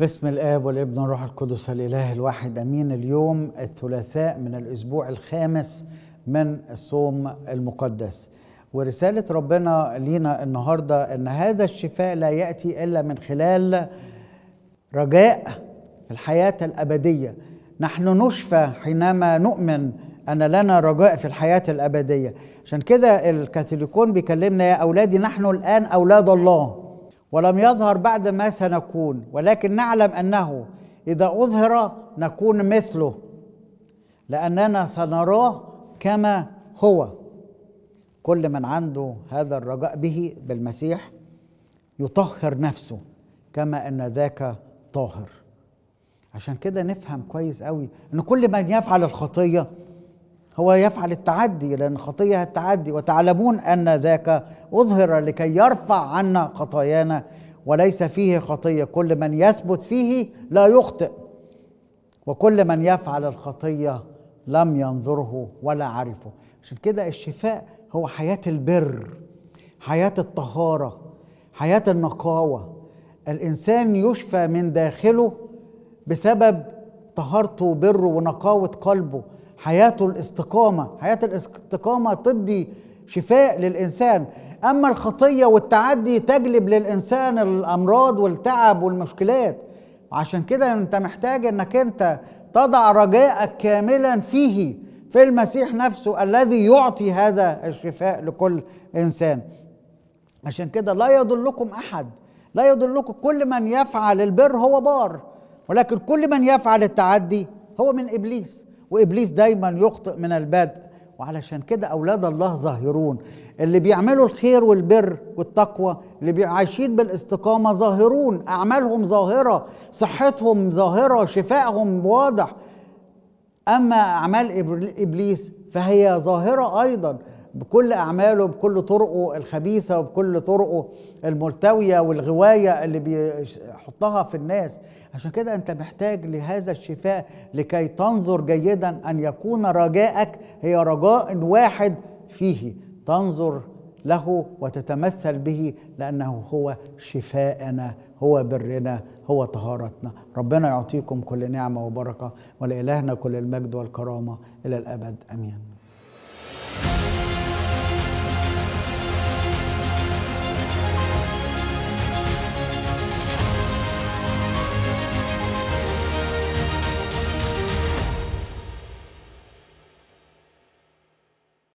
بسم الاب والابن والروح القدس الاله الواحد امين اليوم الثلاثاء من الاسبوع الخامس من الصوم المقدس ورساله ربنا لينا النهارده ان هذا الشفاء لا ياتي الا من خلال رجاء في الحياه الابديه نحن نشفى حينما نؤمن أن لنا رجاء في الحياة الأبدية عشان كده الكاثوليكون بيكلمنا يا أولادي نحن الآن أولاد الله ولم يظهر بعد ما سنكون ولكن نعلم انه اذا اظهر نكون مثله لاننا سنراه كما هو كل من عنده هذا الرجاء به بالمسيح يطهر نفسه كما ان ذاك طاهر عشان كده نفهم كويس قوي ان كل من يفعل الخطيه هو يفعل التعدي لأن خطية التعدي وتعلمون أن ذاك أظهر لكي يرفع عنا خطايانا وليس فيه خطية كل من يثبت فيه لا يخطئ وكل من يفعل الخطية لم ينظره ولا عرفه عشان كده الشفاء هو حياة البر حياة الطهارة حياة النقاوة الإنسان يشفى من داخله بسبب طهارته وبره ونقاوة قلبه حياته الاستقامه حياه الاستقامه تدي شفاء للانسان اما الخطيه والتعدي تجلب للانسان الامراض والتعب والمشكلات عشان كده انت محتاج انك انت تضع رجاءك كاملا فيه في المسيح نفسه الذي يعطي هذا الشفاء لكل انسان عشان كده لا يضلكم احد لا يضلكم كل من يفعل البر هو بار ولكن كل من يفعل التعدي هو من ابليس وابليس دايما يخطئ من البدء وعلشان كده اولاد الله ظاهرون اللي بيعملوا الخير والبر والتقوى اللي عايشين بالاستقامه ظاهرون اعمالهم ظاهره صحتهم ظاهره شفائهم واضح اما اعمال ابليس فهي ظاهره ايضا بكل أعماله بكل طرقه الخبيثة وبكل طرقه الملتوية والغواية اللي بيحطها في الناس عشان كده أنت محتاج لهذا الشفاء لكي تنظر جيدا أن يكون رجاءك هي رجاء واحد فيه تنظر له وتتمثل به لأنه هو شفاءنا هو برنا هو طهارتنا ربنا يعطيكم كل نعمة وبركة ولإلهنا كل المجد والكرامة إلى الأبد أمين